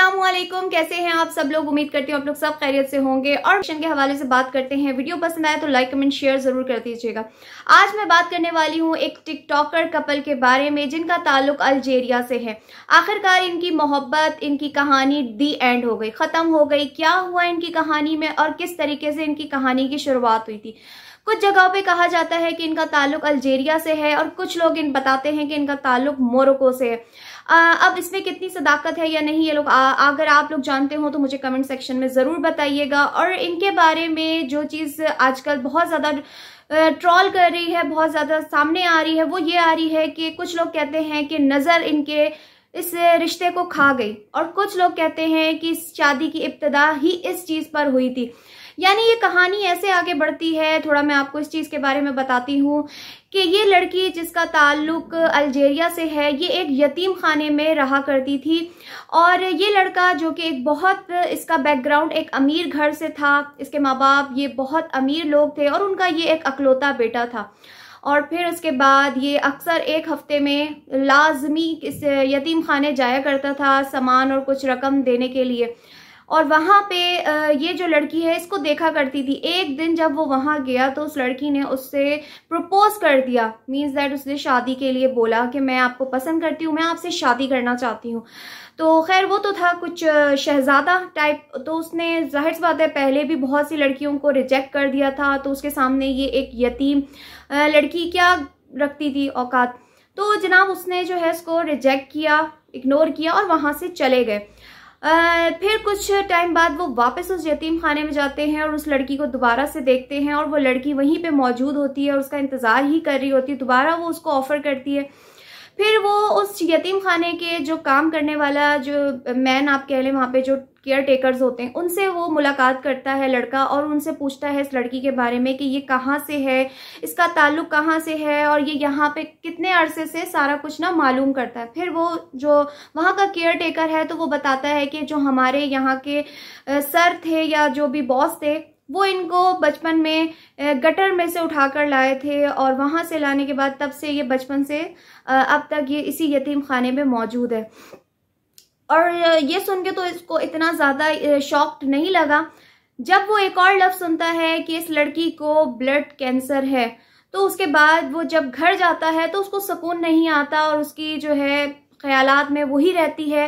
असलम कैसे हैं आप सब लोग उम्मीद करती हूँ आप लोग सब खैरियत से होंगे और क्वेश्चन के हवाले से बात करते हैं वीडियो पसंद आया तो लाइक कमेंट शेयर जरूर कर दीजिएगा आज मैं बात करने वाली हूँ एक टिकटॉकर कपल के बारे में जिनका ताल्लुक अल्जेरिया से है आखिरकार इनकी मोहब्बत इनकी कहानी दी एंड हो गई ख़त्म हो गई क्या हुआ इनकी कहानी में और किस तरीके से इनकी कहानी की शुरुआत हुई थी कुछ जगहों पे कहा जाता है कि इनका ताल्लुक अल्जेरिया से है और कुछ लोग इन बताते हैं कि इनका ताल्लुक मोरक्को से है आ, अब इसमें कितनी सदाकत है या नहीं ये लोग अगर आप लोग जानते हो तो मुझे कमेंट सेक्शन में ज़रूर बताइएगा और इनके बारे में जो चीज़ आजकल बहुत ज़्यादा ट्रॉल कर रही है बहुत ज़्यादा सामने आ रही है वो ये आ रही है कि कुछ लोग कहते हैं कि नज़र इनके इस रिश्ते को खा गई और कुछ लोग कहते हैं कि शादी की इब्तदा ही इस चीज़ पर हुई थी यानी ये कहानी ऐसे आगे बढ़ती है थोड़ा मैं आपको इस चीज़ के बारे में बताती हूँ कि ये लड़की जिसका ताल्लुक अल्जेरिया से है ये एक यतीम खाने में रहा करती थी और ये लड़का जो कि एक बहुत इसका बैकग्राउंड एक अमीर घर से था इसके माँ बाप ये बहुत अमीर लोग थे और उनका ये एक अकलौता बेटा था और फिर उसके बाद ये अक्सर एक हफ्ते में लाजमी इस यतीम खाने जाया करता था सामान और कुछ रकम देने के लिए और वहाँ पे ये जो लड़की है इसको देखा करती थी एक दिन जब वो वहाँ गया तो उस लड़की ने उससे प्रपोज कर दिया मीन्स दैट उसने शादी के लिए बोला कि मैं आपको पसंद करती हूँ मैं आपसे शादी करना चाहती हूँ तो खैर वो तो था कुछ शहजादा टाइप तो उसने जाहिर सी बात है पहले भी बहुत सी लड़कियों को रिजेक्ट कर दिया था तो उसके सामने ये एक यतीम लड़की क्या रखती थी औकात तो जनाब उसने जो है इसको रिजेक्ट किया इग्नोर किया और वहाँ से चले गए आ, फिर कुछ टाइम बाद वो वापस उस यतीम खाने में जाते हैं और उस लड़की को दोबारा से देखते हैं और वो लड़की वहीं पे मौजूद होती है और उसका इंतज़ार ही कर रही होती है दोबारा वो उसको ऑफ़र करती है फिर वो उस यतीम खाने के जो काम करने वाला जो मैन आप कह लें वहाँ पे जो केयर टेकर्स होते हैं उनसे वो मुलाकात करता है लड़का और उनसे पूछता है इस लड़की के बारे में कि ये कहाँ से है इसका ताल्लुक कहाँ से है और ये यहाँ पे कितने अरसे से सारा कुछ ना मालूम करता है फिर वो जो वहाँ का केयर टेकर है तो वो बताता है कि जो हमारे यहाँ के सर थे या जो भी बॉस थे वो इनको बचपन में गटर में से उठाकर लाए थे और वहाँ से लाने के बाद तब से ये बचपन से अब तक ये इसी यतीम खाने में मौजूद है और ये सुन के तो इसको इतना ज़्यादा शॉक्ड नहीं लगा जब वो एक और लफ्ज़ सुनता है कि इस लड़की को ब्लड कैंसर है तो उसके बाद वो जब घर जाता है तो उसको सुकून नहीं आता और उसकी जो है ख्यालात में वही रहती है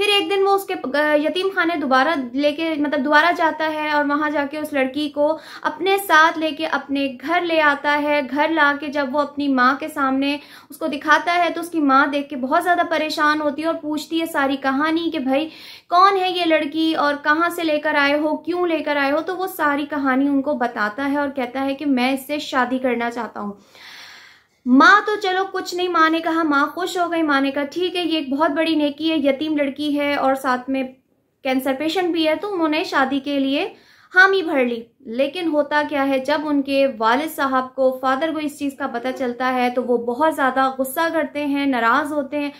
फिर एक दिन वो उसके यतीम खाने दोबारा लेके मतलब दोबारा जाता है और वहां जाके उस लड़की को अपने साथ लेके अपने घर ले आता है घर ला के जब वो अपनी माँ के सामने उसको दिखाता है तो उसकी माँ देख के बहुत ज़्यादा परेशान होती है और पूछती है सारी कहानी कि भाई कौन है ये लड़की और कहाँ से लेकर आए हो क्यों लेकर आए हो तो वो सारी कहानी उनको बताता है और कहता है कि मैं इससे शादी करना चाहता हूँ माँ तो चलो कुछ नहीं माँ ने कहा माँ खुश हो गई माँ ने कहा ठीक है ये एक बहुत बड़ी नेकी है यतीम लड़की है और साथ में कैंसर पेशेंट भी है तो उन्होंने शादी के लिए हामी भर ली लेकिन होता क्या है जब उनके वालिद साहब को फादर को इस चीज़ का पता चलता है तो वो बहुत ज़्यादा गुस्सा करते हैं नाराज़ होते हैं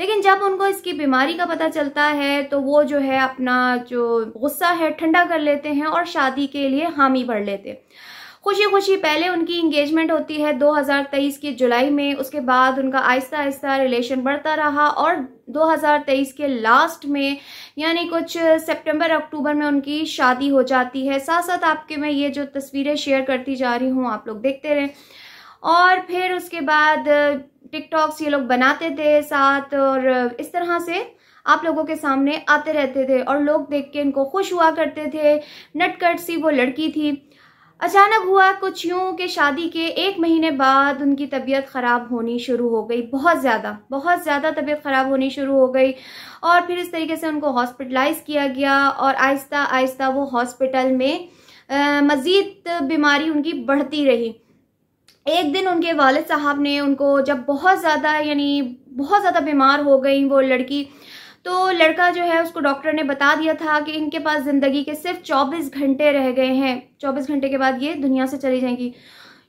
लेकिन जब उनको इसकी बीमारी का पता चलता है तो वो जो है अपना जो गुस्सा है ठंडा कर लेते हैं और शादी के लिए हामी भर लेते हैं खुशी खुशी पहले उनकी इंगेजमेंट होती है 2023 की जुलाई में उसके बाद उनका आहिस्ता आहिस्ता रिलेशन बढ़ता रहा और 2023 के लास्ट में यानी कुछ सितंबर अक्टूबर में उनकी शादी हो जाती है साथ साथ आपके मैं ये जो तस्वीरें शेयर करती जा रही हूँ आप लोग देखते रहें और फिर उसके बाद टिकटॉक्स ये लोग बनाते थे साथ और इस तरह से आप लोगों के सामने आते रहते थे और लोग देख के इनको खुश हुआ करते थे नटकट सी वो लड़की थी अचानक हुआ कुछ यूं कि शादी के एक महीने बाद उनकी तबीयत ख़राब होनी शुरू हो गई बहुत ज़्यादा बहुत ज़्यादा तबीयत ख़राब होनी शुरू हो गई और फिर इस तरीके से उनको हॉस्पिटलाइज किया गया और आहिस्ता आहिस्ता वो हॉस्पिटल में मज़ीद बीमारी उनकी बढ़ती रही एक दिन उनके वालद साहब ने उनको जब बहुत ज़्यादा यानी बहुत ज़्यादा बीमार हो गई वो लड़की तो लड़का जो है उसको डॉक्टर ने बता दिया था कि इनके पास ज़िंदगी के सिर्फ चौबीस घंटे रह गए हैं चौबीस घंटे के बाद ये दुनिया से चली जाएंगी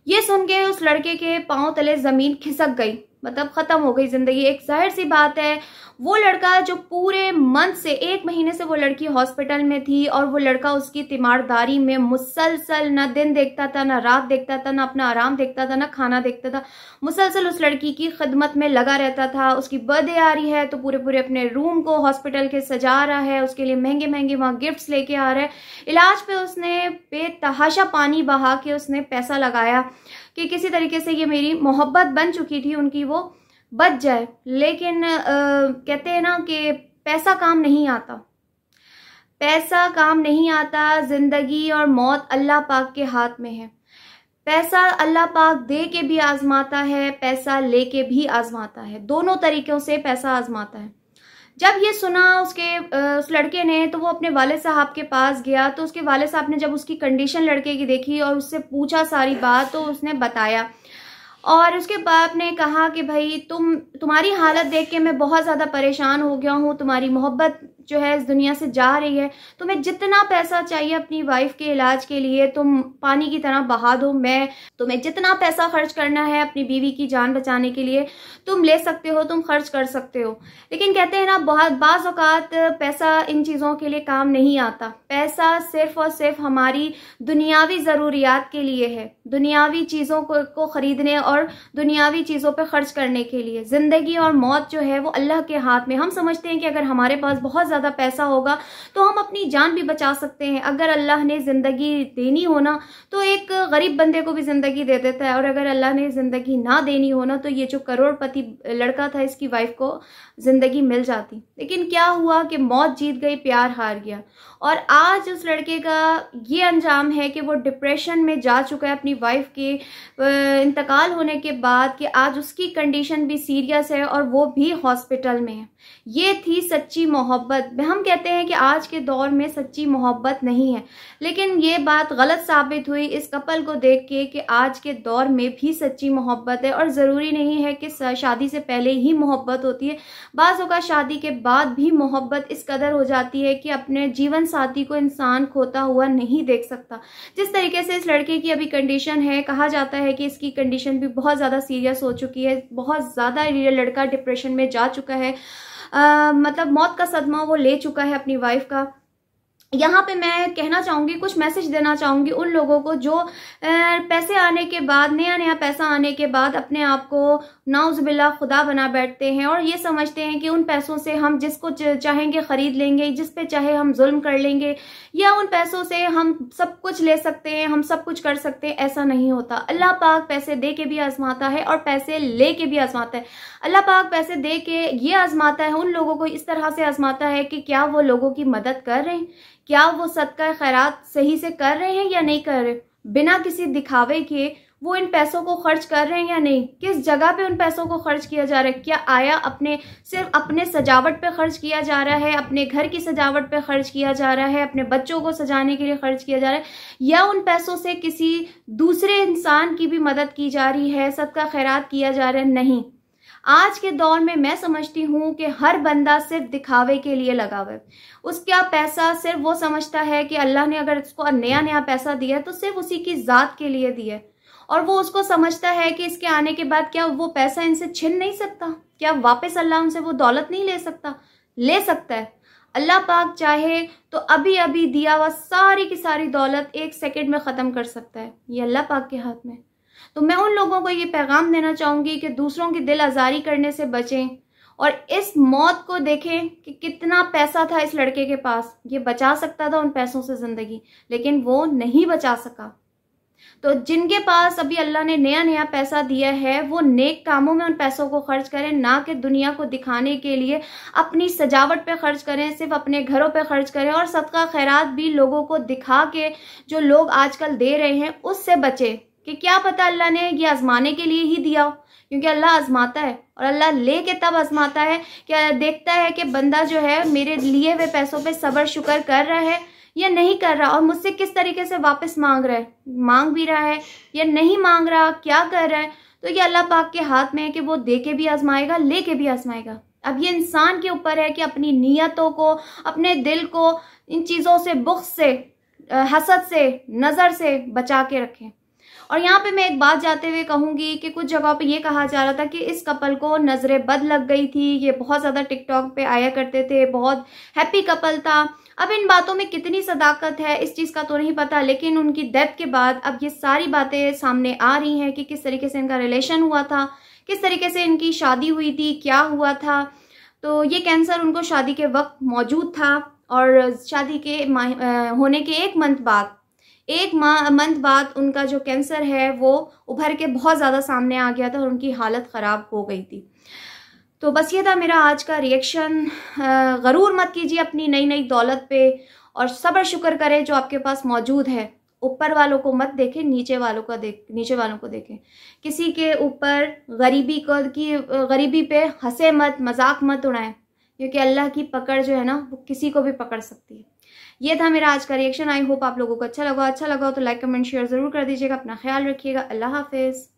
ये सुन के उस लड़के के पाँव तले ज़मीन खिसक गई मतलब ख़त्म हो गई ज़िंदगी एक जाहिर सी बात है वो लड़का जो पूरे मंथ से एक महीने से वो लड़की हॉस्पिटल में थी और वो लड़का उसकी तीमारदारी में मुसलसल ना दिन देखता था ना रात देखता था ना अपना आराम देखता था ना खाना देखता था मुसलसल उस लड़की की खिदमत में लगा रहता था उसकी बर्थडे आ रही है तो पूरे पूरे अपने रूम को हॉस्पिटल के सजा रहा है उसके लिए महंगे महंगे वहाँ गिफ्ट्स लेके आ रहा है इलाज पे उसने बेतहाशा पानी बहा के उसने पैसा लगाया कि किसी तरीके से ये मेरी मोहब्बत बन चुकी थी उनकी वो बच जाए लेकिन आ, कहते हैं ना कि पैसा काम नहीं आता पैसा काम नहीं आता ज़िंदगी और मौत अल्लाह पाक के हाथ में है पैसा अल्लाह पाक दे के भी आजमाता है पैसा ले के भी आजमाता है दोनों तरीक़ों से पैसा आजमाता है जब ये सुना उसके उस लड़के ने तो वो अपने वाले साहब के पास गया तो उसके वाले साहब ने जब उसकी कंडीशन लड़के की देखी और उससे पूछा सारी बात तो उसने बताया और उसके बाप ने कहा कि भाई तुम तुम्हारी हालत देख के मैं बहुत ज़्यादा परेशान हो गया हूँ तुम्हारी मोहब्बत जो है इस दुनिया से जा रही है तुम्हें जितना पैसा चाहिए अपनी वाइफ के इलाज के लिए तुम पानी की तरह बहा दो मैं तुम्हें जितना पैसा खर्च करना है अपनी बीवी की जान बचाने के लिए तुम ले सकते हो तुम खर्च कर सकते हो लेकिन कहते हैं ना बहुत बाज़ पैसा इन चीज़ों के लिए काम नहीं आता पैसा सिर्फ और सिर्फ हमारी दुनियावी ज़रूरियात के लिए है दुनियावी चीज़ों को, को ख़रीदने और दुनियावी चीज़ों पर खर्च करने के लिए ज़िंदगी और मौत जो है वो अल्लाह के हाथ में हम समझते हैं कि अगर हमारे पास बहुत ज़्यादा पैसा होगा तो हम अपनी जान भी बचा सकते हैं अगर अल्लाह ने ज़िंदगी देनी हो ना तो एक गरीब बंदे को भी ज़िंदगी दे देता है और अगर अल्लाह ने ज़िंदगी ना देनी हो ना तो ये जो करोड़पति लड़का था इसकी वाइफ को ज़िंदगी मिल जाती लेकिन क्या हुआ कि मौत जीत गई प्यार हार गया और आज उस लड़के का ये अंजाम है कि वो डिप्रेशन में जा चुका है अपनी वाइफ के इंतकाल होने के बाद कि आज उसकी कंडीशन भी सीरियस है और वो भी हॉस्पिटल में है ये थी सच्ची मोहब्बत हम कहते हैं कि आज के दौर में सच्ची मोहब्बत नहीं है लेकिन ये बात गलत साबित हुई इस कपल को देख के कि आज के दौर में भी सच्ची मोहब्बत है और ज़रूरी नहीं है कि शादी से पहले ही मोहब्बत होती है बाज़ का शादी के बाद भी मोहब्बत इस कदर हो जाती है कि अपने जीवन साथी को इंसान खोता हुआ नहीं देख सकता जिस तरीके से इस लड़के की अभी कंडीशन है कहा जाता है कि इसकी कंडीशन भी बहुत ज़्यादा सीरियस हो चुकी है बहुत ज़्यादा ये लड़का डिप्रेशन में जा चुका है आ, मतलब मौत का सदमा वो ले चुका है अपनी वाइफ का यहाँ पे मैं कहना चाहूंगी कुछ मैसेज देना चाहूंगी उन लोगों को जो पैसे आने के बाद नया नया पैसा आने के बाद अपने आप को नाउजबिल्ला खुदा बना बैठते हैं और ये समझते हैं कि उन पैसों से हम जिसको चाहेंगे ख़रीद लेंगे जिस पे चाहे हम जुल्म कर लेंगे या उन पैसों से हम सब कुछ ले सकते हैं हम सब कुछ कर सकते हैं ऐसा नहीं होता अल्लाह पाक पैसे दे के भी आजमाता है और पैसे ले के भी आजमाता है अल्लाह पाक पैसे दे के ये आजमाता है उन लोगों को इस तरह से आजमाता है कि क्या वो लोगों की मदद कर रहे हैं क्या वो सदका खैरात सही से कर रहे हैं या नहीं कर रहे बिना किसी दिखावे के वो इन पैसों को खर्च कर रहे हैं या नहीं किस जगह पे उन पैसों को खर्च किया जा रहा है क्या आया अपने सिर्फ अपने सजावट पे खर्च किया जा रहा है अपने घर की सजावट पे खर्च किया जा रहा है अपने बच्चों को सजाने के लिए खर्च किया जा रहा है या उन पैसों से किसी दूसरे इंसान की भी मदद की जा रही है सबका खैरात किया जा रहा है नहीं आज के दौर में मैं समझती हूँ कि हर बंदा सिर्फ दिखावे के लिए लगा हुआ है उसका पैसा सिर्फ वो समझता है कि अल्लाह ने अगर उसको नया नया पैसा दिया है तो सिर्फ उसी की ज़ात के लिए दिया है और वो उसको समझता है कि इसके आने के बाद क्या वो पैसा इनसे छिन नहीं सकता क्या वापस अल्लाह उनसे वो दौलत नहीं ले सकता ले सकता है अल्लाह पाक चाहे तो अभी अभी दिया हुआ सारी की सारी दौलत एक सेकेंड में ख़त्म कर सकता है ये अल्लाह पाक के हाथ में तो मैं उन लोगों को ये पैगाम देना चाहूंगी कि दूसरों की दिल आज़ारी करने से बचें और इस मौत को देखें कि कितना पैसा था इस लड़के के पास ये बचा सकता था उन पैसों से ज़िंदगी लेकिन वो नहीं बचा सका तो जिनके पास अभी अल्लाह ने नया नया पैसा दिया है वो नेक कामों में उन पैसों को खर्च करें ना कि दुनिया को दिखाने के लिए अपनी सजावट पे खर्च करें सिर्फ अपने घरों पे खर्च करें और सदका खैरात भी लोगों को दिखा के जो लोग आजकल दे रहे हैं उससे बचें कि क्या पता अल्लाह ने ये आजमाने के लिए ही दिया हो क्योंकि अल्लाह आजमाता है और अल्लाह ले के तब आजमाता है कि देखता है कि बंदा जो है मेरे लिए हुए पैसों पे सबर शुक्र कर रहा है या नहीं कर रहा और मुझसे किस तरीके से वापस मांग रहा है मांग भी रहा है या नहीं मांग रहा क्या कर रहा है तो ये अल्लाह पाक के हाथ में है कि वो दे के भी आजमाएगा ले के भी आजमाएगा अब ये इंसान के ऊपर है कि अपनी नीयतों को अपने दिल को इन चीज़ों से बुख से हसद से नज़र से बचा के रखें और यहाँ पे मैं एक बात जाते हुए कहूँगी कि कुछ जगहों पे ये कहा जा रहा था कि इस कपल को नज़रें बद लग गई थी ये बहुत ज़्यादा टिकटॉक पे आया करते थे बहुत हैप्पी कपल था अब इन बातों में कितनी सदाकत है इस चीज़ का तो नहीं पता लेकिन उनकी डेथ के बाद अब ये सारी बातें सामने आ रही हैं कि किस तरीके से इनका रिलेशन हुआ था किस तरीके से इनकी शादी हुई थी क्या हुआ था तो ये कैंसर उनको शादी के वक्त मौजूद था और शादी के होने के एक मंथ बाद एक मंथ बाद उनका जो कैंसर है वो उभर के बहुत ज़्यादा सामने आ गया था और उनकी हालत ख़राब हो गई थी तो बस ये था मेरा आज का रिएक्शन ग़रूर मत कीजिए अपनी नई नई दौलत पे और सब्र शुक्र करें जो आपके पास मौजूद है ऊपर वालों को मत देखें नीचे वालों का देख नीचे वालों को देखें किसी के ऊपर गरीबी को की गरीबी पे हंसे मत मजाक मत उड़ाएं क्योंकि अल्लाह की पकड़ जो है ना वो किसी को भी पकड़ सकती है ये था मेरा आज का रिएक्शन आई होप आप लोगों को अच्छा लगा अच्छा लगा तो लाइक कमेंट शेयर ज़रूर कर दीजिएगा अपना ख्याल रखिएगा अल्लाह हाफिज़